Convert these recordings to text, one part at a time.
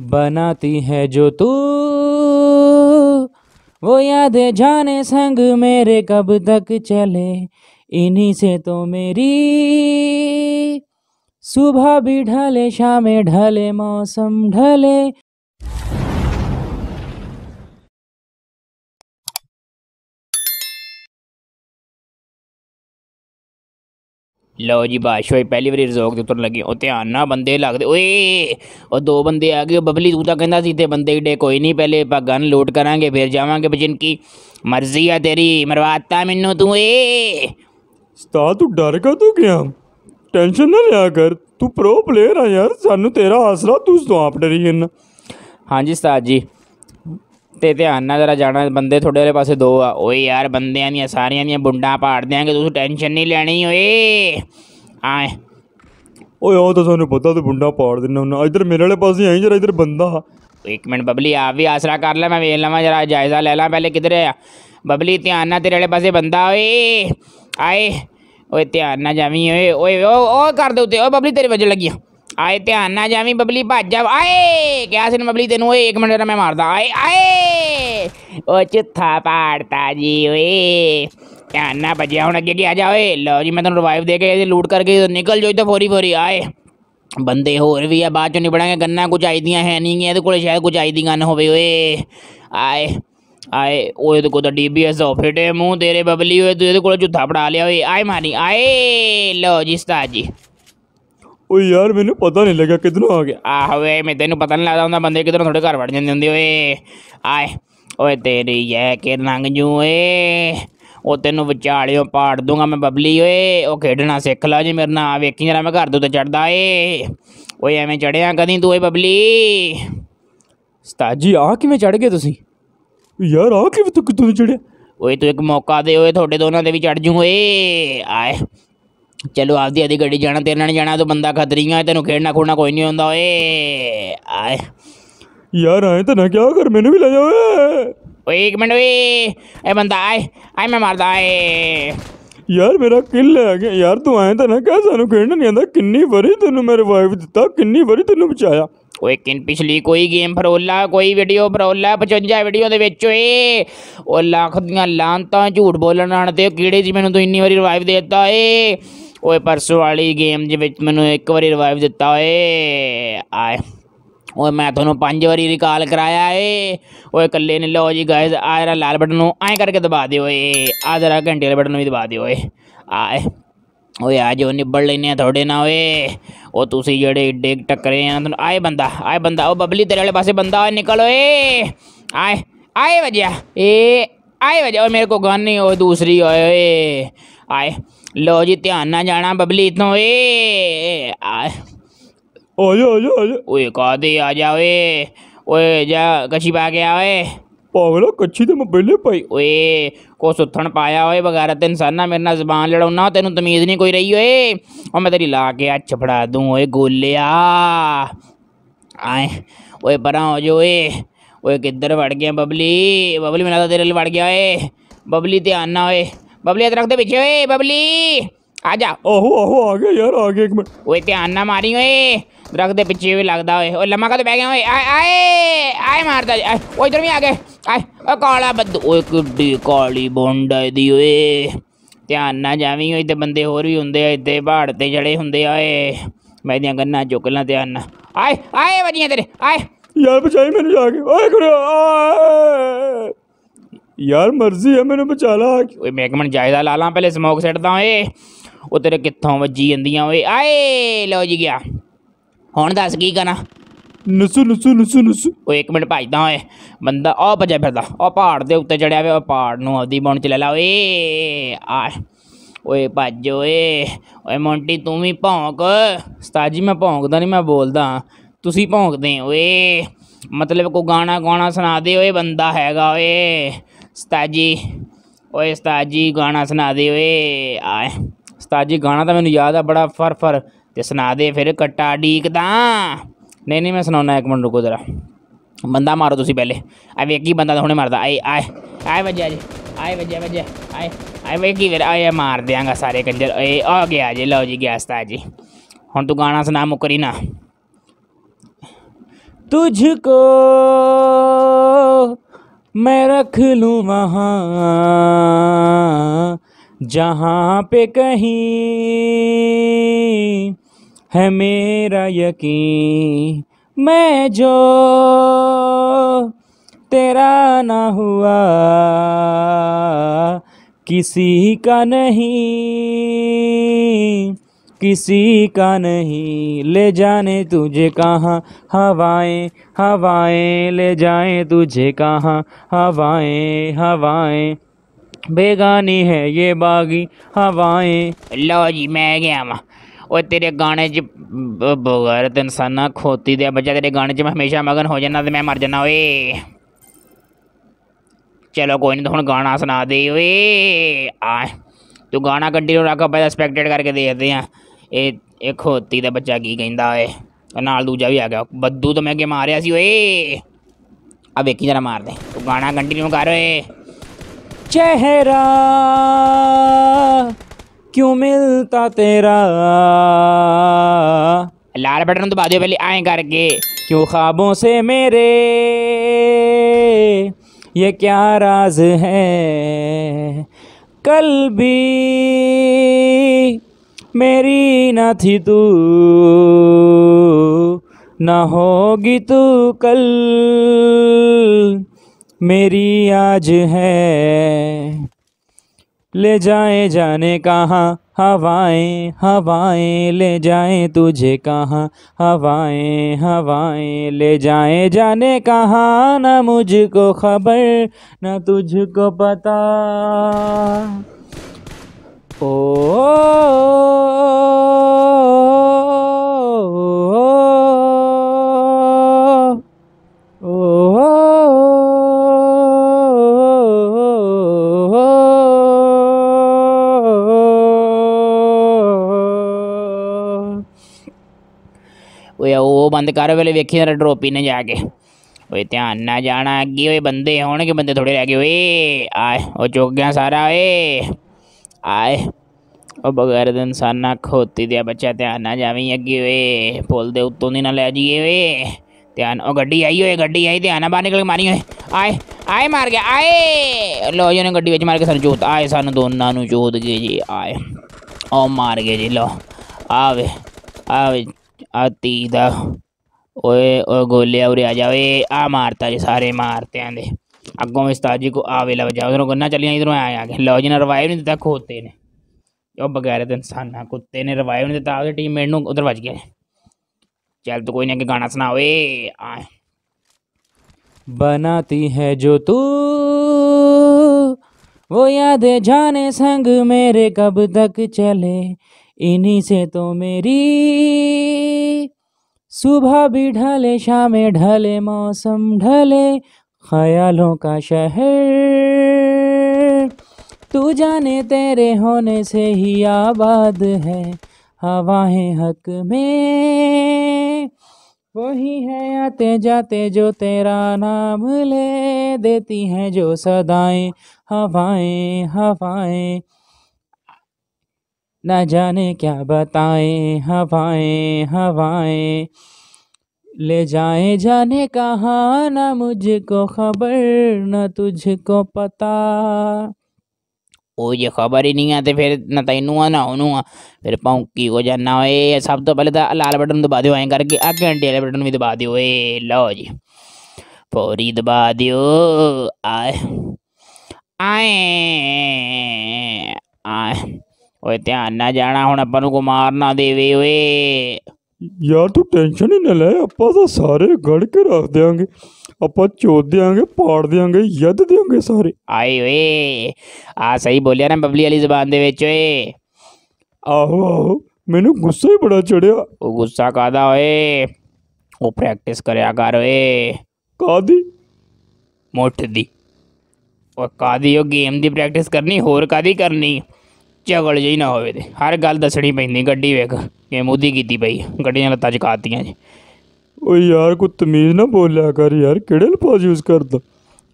बनाती है जो तू वो यादें जाने संग मेरे कब तक चले इन्हीं से तो मेरी सुबह भी ढले शामें ढले मौसम ढले ਲਓ ਜੀ ਬਾਸ਼ ਹੋਈ ਪਹਿਲੀ ਵਾਰੀ ਰਿਜ਼ੋਕ ਦੇ ਉੱਤਰ ਲੱਗੇ ਉਹ ਧਿਆਨ ਨਾ ਬੰਦੇ ਲੱਗਦੇ ਓਏ ਉਹ ਦੋ ਬੰਦੇ ਆ ਗਏ ਬਬਲੀ ਤੂੰ ਤਾਂ ਕਹਿੰਦਾ ਸੀ ਤੇ ਬੰਦੇ ਡੇ ਕੋਈ ਨਹੀਂ ਪਹਿਲੇ ਆਪਾਂ ਗਨ ਲੋਡ ਕਰਾਂਗੇ ਫਿਰ ਜਾਵਾਂਗੇ ਬਜਿੰਨ ਕੀ ਮਰਜ਼ੀ ਆ ਤੇਰੀ ਮਰਵਾਤਾ ਮੈਨੂੰ ਤੂੰ ਏ ਸਤਾ ਤੂੰ ਡਰ ਕਾ ਤੂੰ ਗਿਆ ਟੈਨਸ਼ਨ ਨਾ ਲਿਆ ਕਰ ਤੂੰ ਪ੍ਰੋ ਪਲੇਅਰ ਆ ਯਾਰ ਸਾਨੂੰ ਤੇਰਾ ਆਸਰਾ ਤੂੰ ਆਪ ਡਰੀ ਜੰਨਾ ਹਾਂਜੀ ਸਤਾ ਜੀ ਤੇ ਧਿਆਨ ਨਾਲ ਜਰਾ ਜਾਣਾ ਬੰਦੇ ਤੁਹਾਡੇ ਵਾਲੇ ਪਾਸੇ ਦੋ ਆ ਓਏ ਯਾਰ ਬੰਦਿਆਂ ਦੀਆਂ ਸਾਰੀਆਂ ਦੀਆਂ ਬੁੰਡਾ ਪਾੜ ਦਿਆਂਗੇ ਤੁਸੀਂ ਟੈਨਸ਼ਨ ਨਹੀਂ ਲੈਣੀ ਓਏ ਆਏ ਓਏ ਉਹ ਤਾਂ ਸਾਨੂੰ ਪਤਾ ਤੇ ਬੁੰਡਾ ਪਾੜ ਦਿੰਨਾ ਉਹਨਾਂ ਇਧਰ ਮੇਰੇ ਵਾਲੇ ਪਾਸੇ ਆਈ ਜਰਾ ਇਧਰ ਬੰਦਾ ਇੱਕ ਮਿੰਟ ਬਬਲੀ ਆ ਵੀ ਆਸਰਾ ਕਰ ਲੈ ਮੈਂ ਵੇਖ ਲਵਾਂ ਜਰਾ ਜਾਇਜ਼ਾ ਲੈ ਲਾਂ ਪਹਿਲੇ ਕਿਧਰ ਆ ਬਬਲੀ ਧਿਆਨ ਨਾਲ ਤੇਰੇ ਵਾਲੇ ਪਾਸੇ ਬੰਦਾ ਓਏ ਆਏ ਓਏ ਧਿਆਨ ਨਾਲ ਜਾਵੀਂ ਓਏ ਓਏ ਉਹ ਕਰ ਦੇ ਉੱਤੇ ਓ ਬਬਲੀ ਤੇਰੇ ਲੱਗੀ ਆ ਆਏ ਧਿਆਨ ਨਾ ਜਾਵੀਂ ਬਬਲੀ ਭੱਜ ਜਾ ਆਏ ਕਿਆ ਸੀ ਬਬਲੀ ਤੈਨੂੰ ਓਏ 1 ਮਿੰਟ ਮੈਂ ਮਾਰਦਾ ਆਏ ਆਏ ਓ ਚੁੱਥਾ ਪਾੜਤਾ ਜੀ ਓਏ ਧਿਆਨ ਨਾ ਭੱਜਿਆ ਹੁਣ ਅੱਗੇ ਕੀ ਆ ਜਾ ਓਏ ਲਓ ਜੀ ਮੈਂ ਤੁਹਾਨੂੰ ਰਿਵਾਈਵ ਦੇ ਕੇ ਇਹਦੀ ਲੂਟ ਕਰਕੇ ਨਿਕਲ ਜੋ ਤਾਂ ਫੋਰੀ ਫੋਰੀ ਆਏ ਬੰਦੇ ਹੋਰ ਵੀ ਆ ਬਾਅਦ ਚ ਨਿਬੜਾਂਗੇ ਗੰਨਾ ਕੁਝ ਆਈਦੀਆਂ ਹੈ ਨਹੀਂ ਇਹਦੇ ਕੋਲੇ ਸ਼ਾਇਦ ਕੁਝ ਆਈਦੀਆਂ ਨਾ ਹੋਵੇ ਓਏ ਆਏ ਆਏ ਓਏ ਤੇ ਕੋਦਾ ਡੀਬੀਐਸ ਹੋ ਫਿਟੇ ਮੂੰਹ ਤੇਰੇ ਬਬਲੀ ਓਏ ਤੂੰ ਇਹਦੇ ਕੋਲ ਝੁੱਠਾ ਪੜਾ ਲਿਆ ਓਏ ਆਏ ਮਾਨੀ ਆਏ ਲਓ ਜੀ ਸਤਾ ਜੀ ਓਏ ਯਾਰ ਮੈਨੂੰ ਪਤਾ ਨਹੀਂ ਲੱਗਾ ਕਿਧਰੋਂ ਆ ਗਿਆ ਆਹ ਓਏ ਮੈਂ ਤੈਨੂੰ ਪਤਾ ਨਹੀਂ ਲੱਗਦਾ ਹੁੰਦਾ ਬੰਦੇ ਕਿਧਰੋਂ ਥੋੜੇ ਘਰ ਵੜ ਜਾਂਦੇ ਹੁੰਦੇ ਓਏ ਆਏ ਓਏ ਤੇਰੀ ਯਾ ਕੇ ਨੰਗ ਜੂ ਓਏ ਉਹ ਤੈਨੂੰ ਵਿਚਾਲਿਓ ਪਾੜ ਦੂੰਗਾ ਮੈਂ ਬਬਲੀ ਓਏ ਉਹ ਖੇਡਣਾ ਸਿੱਖ ਲਾ ਜੀ ਮੇਰੇ ਨਾਲ ਵੇਖੀ ਜਰਾ ਮੈਂ ਘਰ ਦੇ ਉੱਤੇ ਚੜਦਾ ਏ ਓਏ ਐਵੇਂ ਚੜਿਆ ਕਦੀ ਤੂੰ ਓਏ ਬਬਲੀ ਸਤਾ ਜੀ ਆ ਕਿਵੇਂ ਚੜ ਗਏ ਤੁਸੀਂ ਯਾਰ ਆ ਕਿਵੇਂ ਤੂੰ ਕਿਤੋਂ ਚੜਿਆ ਓਏ ਤੂੰ ਇੱਕ ਮੌਕਾ ਦੇ ਓਏ ਤੁਹਾਡੇ ਦੋਨਾਂ ਦੇ ਵੀ ਚੜ ਜੂ ਓਏ ਆਏ ਚਲੋ ਆਪਦੀ ਆਦੀ ਗੱਡੀ ਜਾਣਾ ਤੇਰੇ ਨਾਲ ਜਾਣਾ ਤੂੰ ਬੰਦਾ ਖਤਰੀਆਂ ਤੈਨੂੰ ਖੇਡਣਾ ਖੋਣਾ ਕੋਈ ਨਹੀਂ ਹੁੰਦਾ ਓਏ ਆਏ ਯਾਰ ਆਏ ਤਾਂ ਨਾ ਕੀ ਕਰ ਮੈਨੂੰ ਵੀ ਲੈ ਜਾ ਓਏ ਓਏ ਇੱਕ ਮਿੰਟ ਓਏ ਇਹ ਬੰਦਾ ਆਏ ਆਏ ਮੈਂ ਮਾਰਦਾ ਆਏ ਯਾਰ ਮੇਰਾ ਕਿੱਲ ਲੈ ਗਿਆ ਯਾਰ ਤੂੰ ਆਏ ਤਾਂ ਨਾ ਕਹਿ ਸਾਨੂੰ ਖੇਡਣ ਨਹੀਂ ਆਂਦਾ ਕਿੰਨੀ ਵਾਰੀ ਤੈਨੂੰ ਮੈਂ ਰਿਵਾਈਵ ਦਿੱਤਾ ਕਿੰਨੀ ਵਾਰੀ ਤੈਨੂੰ ਬਚਾਇਆ ਓਏ ਕਿੰ ਪਿਛਲੀ ਕੋਈ ਗੇਮ ਫਰੋਲਾ ਕੋਈ ਵੀਡੀਓ ਫਰੋਲਾ 55 ਵੀਡੀਓ ਦੇ ਵਿੱਚ ਓਏ ਉਹ ਲੱਖ ਦੀਆਂ ਲਾਂਤਾਂ ਝੂਠ ਬੋਲਣ ਆਣ ਤੇ ਕਿਹੜੇ ਜੀ ਮੈਨੂੰ ਤੂੰ ਇੰਨੀ ਵਾਰੀ ਰਿਵਾਈਵ ਦੇ ਦਿੱਤਾ ਏ ਓਏ ਪਰਸੋਂ ਵਾਲੀ ਗੇਮ ਦੇ ਵਿੱਚ ਮੈਨੂੰ ਇੱਕ ਵਾਰੀ ਰਿਵਾਈਵ ਦਿੱਤਾ ਓਏ ਆਏ ਓਏ ਮੈਂ ਤੁਹਾਨੂੰ ਪੰਜ ਵਾਰੀ ਰਿਕਾਲ ਕਰਾਇਆ ਏ ਓਏ ਕੱਲੇ ਨੇ ਲਓ ਜੀ ਗਾਇਜ਼ ਆ ਜਰਾ ਲਾਲ ਬਟਨ ਨੂੰ ਐਂ ਕਰਕੇ ਦਬਾ ਦਿਓ ਏ ਆ ਜਰਾ ਘੰਟੇ ਵਾਲੇ ਬਟਨ ਨੂੰ ਵੀ ਦਬਾ ਦਿਓ ਏ ਆਏ ਓਏ ਆ ਜੋ ਨਿਬੜ ਲੈਨੇ ਆ ਤੁਹਾਡੇ ਨਾਲ ਓਏ ਉਹ ਤੁਸੀਂ ਜਿਹੜੇ ਏਡੇ ਟੱਕਰੇ ਆ ਤੁਹਾਨੂੰ ਆਏ ਬੰਦਾ ਆਏ ਬੰਦਾ ਉਹ ਬਬਲੀ ਤੇਰੇ ਵਾਲੇ ਪਾਸੇ ਬੰਦਾ ਓਏ ਨਿਕਲ ਓਏ ਆਏ ਆਏ ਵਜਿਆ ਏ ਆਏ ਵਜਿਆ ਓਏ ਮੇਰੇ ਕੋ ਗਨ ਨਹੀਂ ਓਏ ਦੂਸਰੀ ਓਏ ਓਏ ਆਏ ਲੋ ਜੀ ਧਿਆਨ ਨਾਲ ਜਾਣਾ ਬਬਲੀ ਇਥੋਂ ਓਏ ਓਏ ਓਏ ਓਏ ਕਾਦੇ ਆ ਜਾ ਓਏ ਓਏ ਜਾ ਕਛੀ ਪਾ ਗਿਆ ਓਏ ਪਾਗਲਾ ਕੱਚੀ ਤੇ ਮੈਂ ਪਹਿਲੇ ਪਾਈ ਓਏ ਕੋ ਸੁੱਥਣ ਪਾਇਆ ਓਏ ਬਗਾਰਤ ਇਨਸਾਨਾ ਮੇਰੇ ਨਾਲ ਜ਼ਬਾਨ ਲੜਾਉਣਾ ਤੈਨੂੰ ਤਮੀਜ਼ ਨਹੀਂ ਕੋਈ ਰਹੀ ਓਏ ਉਹ ਮੈਂ ਤੇਰੀ ਲਾ ਕੇ ਅੱਛ ਫੜਾ ਦੂੰ ਓਏ ਗੋਲਿਆ ਆਏ ਓਏ ਪਰਾਂ ਹੋ ਜੋ ਓਏ ਓਏ ਕਿੱਧਰ ਵੜ ਗਿਆ ਬਬਲੀ ਬਬਲੀ ਮੈਨੂੰ ਤਾਂ ਤੇਰੇ ਲਈ ਵੜ ਗਿਆ ਓਏ ਬਬਲੀ ਧਿਆਨ ਨਾ ਓਏ ਬਬਲੀ अदरक ਦੇ ਪਿੱਛੇ ਓਏ ਬਬਲੀ ਆ ਜਾ ਓਹੋ ਓਹੋ ਆ ਗਿਆ ਯਾਰ ਆ ਗਿਆ ਇੱਕ ਮਿੰਟ ਓਏ ਧਿਆਨ ਨਾ ਮਾਰੀ ਓਏ ਦਰਖਤ ਦੇ ਪਿੱਛੇ ਵੀ ਲੱਗਦਾ ਓਏ ਓ ਲੰਮਾ ਕਦ ਬਹਿ ਗਿਆ ਓਏ ਆਏ ਆਏ ਆਏ ਮਾਰਦਾ ਓ ਇਧਰ ਵੀ ਆ ਗਏ ਆਏ ਓ ਕਾਲਾ ਬੱਦ ਓਏ ਕਿੱਡੀ ਕਾਲੀ ਬੋਂਡ ਦੀ ਓਏ ਧਿਆਨ ਨਾ ਜਾਵੀਂ ਓਏ ਤੇ ਬੰਦੇ ਹੋਰ ਵੀ ਹੁੰਦੇ ਆ ਇੱਥੇ ਪਹਾੜ ਤੇ ਜੜੇ ਹੁੰਦੇ ਆ ਓਏ ਮੈਂ ਇਹਦੀਆਂ ਗੰਨਾਂ ਚੁੱਕ ਲਾਂ ਧਿਆਨ ਨਾ ਆਏ ਆਏ ਵਜੀਆਂ ਤੇਰੇ ਆਏ ਯਾਰ ਬਚਾਈ ਮੈਨੂੰ ਜਾ ਕੇ ਓਏ ਕਰੋ ਆਏ ਯਾਰ ਮਰਜ਼ੀ ਹੈ ਮੈਨੂੰ ਬਚਾ ਲਾ ਓਏ ਮੈਂ ਇੱਕ ਮਿੰਟ ਜਾਇਦਾ ਲਾ ਲਾਂ ਪਹਿਲੇ ਸਮੋਕ ਸੈੱਟਦਾ ਓਏ ਉਹ ਤੇਰੇ ਕਿੱਥੋਂ ਵੱਜੀ ਜਾਂਦੀਆਂ ਓਏ ਆਏ ਲੋ ਜੀ ਗਿਆ ਹੁਣ ਦੱਸ ਕੀ ਕਰਾਂ ਨਸੂ ਨਸੂ ਨਸੂ ਨਸੂ ਓਏ ਇੱਕ ਮਿੰਟ ਭਜਦਾ ਓਏ ਬੰਦਾ ਆ ਭਜਿਆ ਫਿਰਦਾ ਆ ਪਹਾੜ ਦੇ ਉੱਤੇ ਚੜਿਆ ਵੇ ਉਹ ਪਹਾੜ ਨੂੰ ਆਪਦੀ ਬਣ ਚ ਲੈ ਲਾ ਓਏ ਆ ਓਏ ਭੱਜ ਓਏ ਓਏ ਮੋਂਟੀ ਤੂੰ ਵੀ ਭੌਂਕ ਸਤਾਜੀ ਮੈਂ ਭੌਂਕਦਾ ਨਹੀਂ ਮੈਂ ਬੋਲਦਾ ਤੁਸੀਂ ਭੌਂਕਦੇ ਓਏ ਮਤਲਬ ਕੋ ਗਾਣਾ ਗਾਣਾ ਸੁਣਾ ਦੇ ਓਏ ਬੰਦਾ ਹੈਗਾ ਓਏ ਉਸਤਾਦ ਜੀ ਓਏ ਉਸਤਾਦ ਜੀ ਗਾਣਾ ਸੁਣਾ ਦੇ ਓਏ ਆਏ ਉਸਤਾਦ ਜੀ ਗਾਣਾ ਤਾਂ ਮੈਨੂੰ ਯਾਦ ਆ ਬੜਾ ਫਰ ਫਰ ਤੇ ਸੁਣਾ ਦੇ ਫਿਰ ਕਟਾ ਡੀਕਦਾ ਨਹੀਂ ਨਹੀਂ ਮੈਂ ਸੁਣਾਉਣਾ ਇੱਕ ਮਿੰਟ ਰੁਕੋ ਜ਼ਰਾ ਬੰਦਾ ਮਾਰੋ ਤੁਸੀਂ ਪਹਿਲੇ ਆ ਕੀ ਬੰਦਾ ਹੁਣੇ ਮਾਰਦਾ ਆਏ ਆਏ ਆਏ ਵਜਿਆ ਜੀ ਆਏ ਵਜਿਆ ਵਜਿਆ ਆਏ ਆਏ ਕੀ ਫਿਰ ਆਏ ਮਾਰ ਦਿਆਂਗਾ ਸਾਰੇ ਕੰਜਰ ਓਏ ਆ ਗਿਆ ਜੀ ਲਓ ਜੀ ਗਿਆ ਉਸਤਾਦ ਜੀ ਹੁਣ ਤੂੰ ਗਾਣਾ ਸੁਣਾ ਮੁਕਰੀ ਨਾ ਤੁਝ ਕੋ मैं रख लूँ वहाँ जहाँ पे कहीं है मेरा यकीन मैं जो तेरा ना हुआ किसी का नहीं किसी का नहीं ले जाने तुझे कहाँ हवाएं हवाएं ले जाएं तुझे कहाँ हवाएं हवाएं बेगानी है ये बागी हवाएं लो जी मैं गया वा ਉਹ ਤੇਰੇ ਗਾਣੇ 'ਚ ਬਗੈਰਤ ਇਨਸਾਨਾ ਖੋਤੀ ਦੇ ਬੱਚਾ ਤੇਰੇ ਗਾਣੇ 'ਚ ਮੈਂ ਹਮੇਸ਼ਾ ਮਗਨ ਹੋ ਜਾਣਾ ਤੇ ਮੈਂ ਮਰ ਜਾਣਾ ਓਏ ਚਲੋ ਕੋਈ ਨਹੀਂ ਹੁਣ ਗਾਣਾ ਸੁਣਾ ਦੇ ਓਏ ਆ ਤੂੰ ਗਾਣਾ ਗੱਡੀ ਨੂੰ ਰੱਖ ਪਹਿਲਾਂ ਸਪੈਕਟਡ ਕਰਕੇ ਦੇਖਦੇ ਆ ए एक खोती का बच्चा की कहता है नाल दूजा भी आ गया बद्दू तो मैं अगे मारिया ए अब एक ही जरा मार दे तो गाँव कंटिन्यू कर चेहरा क्यों मिलता तेरा लाल बटन दबा दे पहले आए करके क्यों ख्वाबों से मेरे ये क्या राज है कल भी मेरी न थी तू ना होगी तू कल मेरी आज है ले जाए जाने कहाँ हवाएं हवाएं ले जाए तुझे कहाँ हवाएं हवाएं ले जाए जाने कहाँ ना मुझको खबर ना तुझको पता ओ ਓਏ ਉਹ ਬੰਦ ਕਰ ਵੇਲੇ ਵੇਖੀ ਨਾ ਡਰੋਪੀ ਨਾ ਜਾ ਕੇ ਓਏ ਧਿਆਨ ਨਾ ਜਾਣਾ ਅੱਗੇ ਓਏ ਬੰਦੇ ਹੋਣਗੇ ਬੰਦੇ ਥੋੜੇ ਰਹਿ ਗਏ ਓਏ ਆਏ ਉਹ ਚੁੱਕ ਗਿਆ ਸਾਰਾ ਓਏ આય બગાર સાના खोती ત્યાં बच्चा ध्यान ના જામી અગી વે પોલ દે ઉત્તોની ના લે અજી વે ત્યાં ઓ ગड्डी आई ओए गड्डी आई ત્યાં ના બહાર નીકળ મારી ઓએ आए मार गया आए लो जी उन्हें ग्डी मार के सानू जोत आए सन दोनों जोत गए जी आए और मार गए जी लो आवे आवे आती दा ओए ओ गोलिया उ आ जावे आ मारता जी सारे मारते आंदे अगों उस्ताद जी को आवे लव जाओ उधरों गन्ना चलिया इधरों आए आगे लो जी ने रवाया नहीं दिता खोते ने जो बगैर तो इंसान ना कुत्ते ने रवाया नहीं दिता टीम मेट न उधर बच गया चल तो कोई नहीं अगर गाना सुना वे आए बनाती है जो तू वो याद जाने संग मेरे कब तक चले इन्हीं से तो मेरी सुबह भी ढले शामें ढले मौसम ढले ख्यालों का शहर तू जाने तेरे होने से ही आबाद है हवाएं हक में वही है आते जाते जो तेरा नाम ले देती हैं जो सदाएं हवाएं हवाएं न जाने क्या बताएं हवाएं हवाएं ले जाए जाने कहा ना मुझको खबर ना तुझको पता ओ ये खबर ही नहीं आते फिर ना तैनूआ ना होनूआ फिर पौकी हो जाना ओए सब तो पहले तो लाल बटन दबा दो ऐ करके आगे घंटे वाले बटन भी दबा दो ए लो जी फौरी दबा दो आए आए आए ओए ध्यान ना जाना हूं अपन को मारना देवे ओए ਯਾਰ ਤੂੰ ਟੈਨਸ਼ਨ ਹੀ ਨਾ ਲੈ ਆਪਾਂ ਤਾਂ ਸਾਰੇ ਗੜ ਕੇ ਰੱਖ ਦੇਾਂਗੇ ਆਪਾਂ ਚੋਦ ਦੇਾਂਗੇ ਪਾੜ ਦੇਾਂਗੇ ਯੱਦ ਦੇਾਂਗੇ ਸਾਰੇ ਆਏ ਓਏ ਆ ਸਹੀ ਬੋਲਿਆ ਨਾ ਬਬਲੀ ਵਾਲੀ ਜ਼ਬਾਨ ਦੇ ਵਿੱਚ ਓਏ ਆਹੋ ਆਹੋ ਮੈਨੂੰ ਗੁੱਸਾ ਹੀ ਬੜਾ ਚੜਿਆ ਉਹ ਗੁੱਸਾ ਕਾਦਾ ਓਏ ਉਹ ਪ੍ਰੈਕਟਿਸ ਕਰਿਆ ਕਰ ਓਏ ਕਾਦੀ ਮੁੱਠ ਦੀ ਉਹ ਕਾਦੀ ਉਹ ਗੇਮ ਦੀ ਪ੍ਰੈਕਟਿਸ ਕਰਨੀ ਹੋਰ ਕਾਦੀ ਕਰਨੀ ਚਗਲ ਜਈ ਨਾ ਹੋਵੇ ਤੇ ਹਰ ਗੱਲ ਦੱਸਣੀ ਪੈਂਦੀ ਗੱਡੀ ਵੇਖ ਕਿ ਮੋਦੀ ਕੀਤੀ ਪਈ ਗੱਡੀਆਂ ਲੱਤਾਂ ਚ ਕਾਤੀਆਂ ਜੀ ਓ ਯਾਰ ਕੋਈ ਤਮੀਜ਼ ਨਾ ਬੋਲਿਆ ਕਰ ਯਾਰ ਕਿਹੜੇ ਲਫਾਜ਼ ਯੂਜ਼ ਕਰਦਾ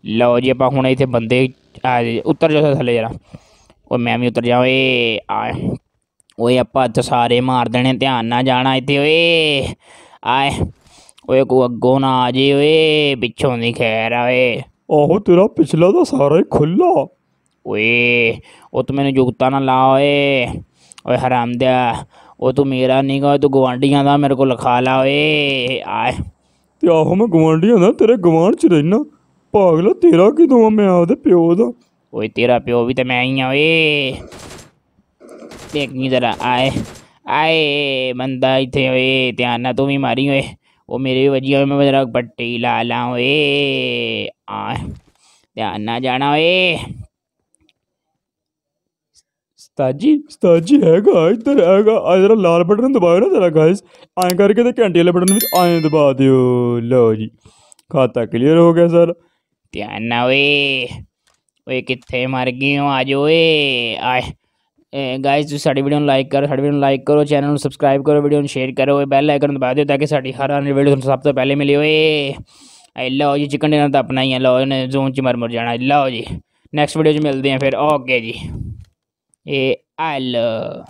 ਲਓ ਜੀ ਆਪਾਂ ਹੁਣ ਇੱਥੇ ਬੰਦੇ ਆ ਉੱਤਰ ਜਾਓ ਥੱਲੇ ਜਰਾ ਓ ਮੈਂ ਵੀ ਉੱਤਰ ਜਾਵਾਂ ਏ ਆ ਓਏ ਆਪਾਂ ਅੱਜ ਸਾਰੇ ਮਾਰ ਦੇਣੇ ਧਿਆਨ ਨਾ ਜਾਣਾ ਇੱਥੇ ਓਏ ਆਏ ਓਏ ਕੋ ਅੱਗੋਂ ਨਾ ਆ ਜੇ ਓਏ ਪਿੱਛੋਂ ਨਹੀਂ ਖੈਰ ਆ ਓਏ ਆਹੋ ਤੇਰਾ ਪਿਛਲਾ ਤਾਂ ਸਾਰਾ ਹੀ ਖੁੱਲਾ ਓਏ ਉਹ ਤੂੰ ਮੈਨੂੰ ਜੁਗਤਾ ਨਾ ਲਾ ਓਏ ਓਏ ਹਰਾਮਦਿਆ ਉਹ ਤੂੰ ਮੇਰਾ ਨਹੀਂਗਾ ਤੂੰ ਗਵਾਂਢੀਆਂ ਦਾ ਮੇਰੇ ਕੋਲ ਲਖਾ ਲਾ ਓਏ ਆਏ ਤੇ ਆਹੋ ਮੈਂ ਗਵਾਂਢੀਆਂ ਦਾ ਤੇਰੇ ਗਵਾਂਢ ਚ ਰਹਿਣਾ ਪਾਗਲਾ ਤੇਰਾ ਕਿਦੋਂ ਆ ਮੈਂ ਆਪਦੇ ਪਿਓ ਦਾ ਓਏ ਤੇਰਾ ਪਿਓ ਵੀ ਤੇ ਮੈਂ ਹੀ ਆ ਓਏ ਦੇਖ ਨੀ ਜਰਾ ਆਏ ਆਏ ਬੰਦਾ ਇੱਥੇ ਓਏ ਧਿਆਨ ਨਾਲ ਤੂੰ ਵੀ ਮਾਰੀ ਓਏ ਉਹ ਮੇਰੇ ਵੀ ਵਜੀਆ ਮੈਂ ਜਰਾ ਪੱਟੀ ਲਾ ਲਾ ਓਏ ਆ ਧਿਆਨ ਨਾਲ ਜਾਣਾ ਓਏ उस्ताद जी उस्ताद जी हैगा इधर हैगा आ जरा लाल बटन दबाओ ना जरा गाइस आए करके तो घंटे वाले बटन भी आए दबा दियो लो जी खाता क्लियर हो गया सर ध्यान ना वे ਓਏ ਕਿੱਥੇ ਮਰ ਗਏ ਹੋ ਆਜੋ ਓਏ ਆਏ ਗਾਇਸ ਤੁਸੀਂ ਸਾਡੀ ਵੀਡੀਓ ਨੂੰ ਲਾਈਕ ਕਰੋ ਸਾਡੀ ਵੀਡੀਓ ਨੂੰ ਲਾਈਕ ਕਰੋ ਚੈਨਲ ਨੂੰ ਸਬਸਕ੍ਰਾਈਬ ਕਰੋ ਵੀਡੀਓ ਨੂੰ ਸ਼ੇਅਰ ਕਰੋ ਓਏ ਬੈਲ ਆਈਕਨ ਦਬਾ ਦਿਓ ਤਾਂ ਕਿ ਸਾਡੀ ਹਰ ਆਉਣ ਵੀਡੀਓ ਤੁਹਾਨੂੰ ਸਭ ਤੋਂ ਪਹਿਲੇ ਮਿਲੇ ਓਏ ਆਈ ਲਓ ਜੀ ਚਿਕਨ ਡਿਨਰ ਤਾਂ ਆਪਣਾ ਹੀ ਹੈ ਲਓ ਇਹਨੇ ਜ਼ੋਨ 'ਚ ਮਰ ਮਰ ਜਾਣਾ ਲਓ ਜੀ ਨੈਕਸਟ ਵੀਡੀਓ 'ਚ ਮਿਲਦੇ ਆਂ ਫਿਰ ਓਕੇ ਜੀ Et alors